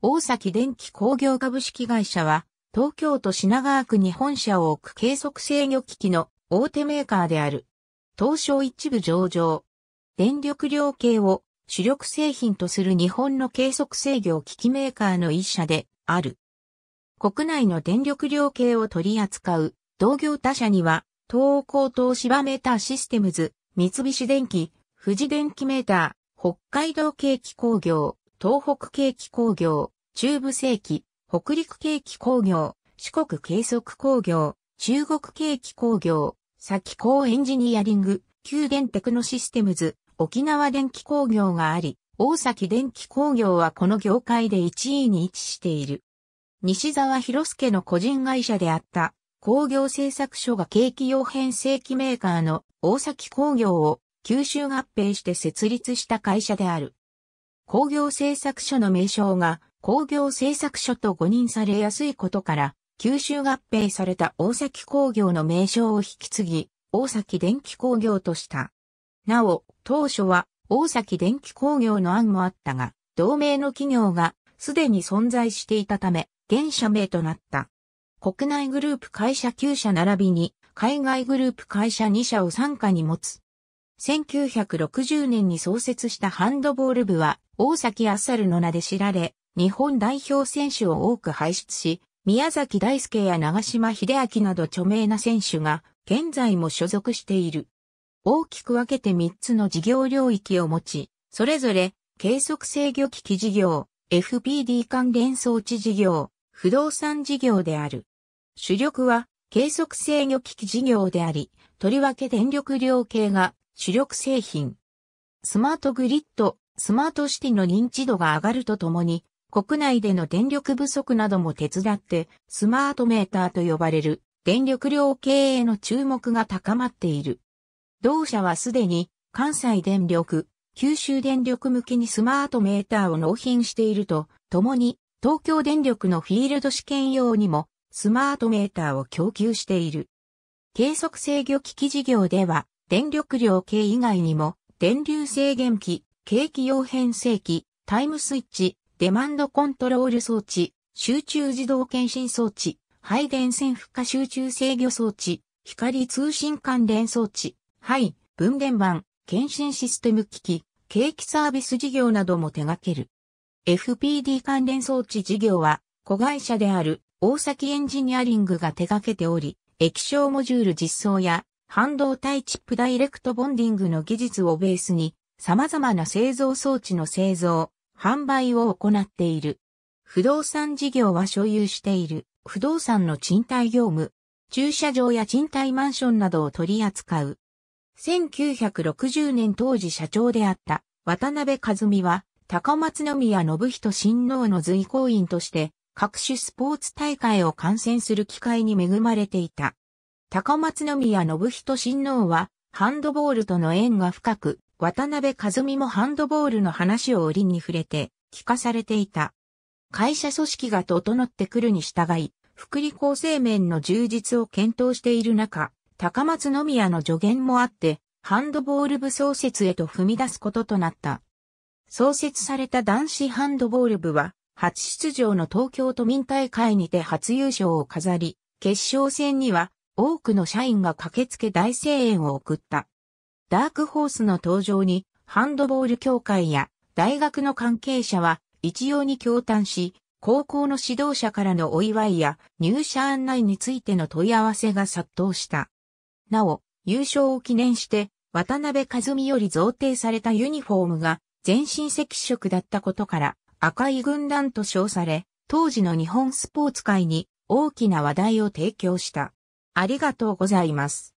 大崎電気工業株式会社は、東京都品川区に本社を置く計測制御機器の大手メーカーである。東証一部上場。電力量計を主力製品とする日本の計測制御機器メーカーの一社である。国内の電力量計を取り扱う同業他社には、東高東芝メーターシステムズ、三菱電機、富士電機メーター、北海道景気工業、東北景気工業、中部世紀、北陸景気工業、四国計測工業、中国景気工業、先行エンジニアリング、宮電テクノシステムズ、沖縄電気工業があり、大崎電気工業はこの業界で1位に位置している。西沢博介の個人会社であった工業製作所が景気用変成機メーカーの大崎工業を九州合併して設立した会社である。工業製作所の名称が工業製作所と誤認されやすいことから、九州合併された大崎工業の名称を引き継ぎ、大崎電気工業とした。なお、当初は大崎電気工業の案もあったが、同盟の企業がすでに存在していたため、現社名となった。国内グループ会社9社並びに、海外グループ会社2社を参加に持つ。1960年に創設したハンドボール部は、大崎アッサルの名で知られ、日本代表選手を多く輩出し、宮崎大輔や長島秀明など著名な選手が現在も所属している。大きく分けて3つの事業領域を持ち、それぞれ計測制御機器事業、FPD 関連装置事業、不動産事業である。主力は計測制御機器事業であり、とりわけ電力量計が主力製品。スマートグリッド、スマートシティの認知度が上がるとともに、国内での電力不足なども手伝ってスマートメーターと呼ばれる電力量計への注目が高まっている。同社はすでに関西電力、九州電力向けにスマートメーターを納品していると、ともに東京電力のフィールド試験用にもスマートメーターを供給している。計測制御機器事業では電力量計以外にも電流制限機、景気用変成器、タイムスイッチ、デマンドコントロール装置、集中自動検診装置、配電線負荷集中制御装置、光通信関連装置、肺、分電盤、検診システム機器、景気サービス事業なども手掛ける。FPD 関連装置事業は、子会社である大崎エンジニアリングが手掛けており、液晶モジュール実装や半導体チップダイレクトボンディングの技術をベースに、様々な製造装置の製造、販売を行っている。不動産事業は所有している不動産の賃貸業務、駐車場や賃貸マンションなどを取り扱う。1960年当時社長であった渡辺和美は高松宮信人親王の随行員として各種スポーツ大会を観戦する機会に恵まれていた。高松宮信人親王はハンドボールとの縁が深く、渡辺和美もハンドボールの話を折に触れて、聞かされていた。会社組織が整ってくるに従い、福利厚生面の充実を検討している中、高松宮の助言もあって、ハンドボール部創設へと踏み出すこととなった。創設された男子ハンドボール部は、初出場の東京都民大会にて初優勝を飾り、決勝戦には多くの社員が駆けつけ大声援を送った。ダークホースの登場に、ハンドボール協会や大学の関係者は一様に共嘆し、高校の指導者からのお祝いや入社案内についての問い合わせが殺到した。なお、優勝を記念して渡辺和美より贈呈されたユニフォームが全身赤色だったことから赤い軍団と称され、当時の日本スポーツ界に大きな話題を提供した。ありがとうございます。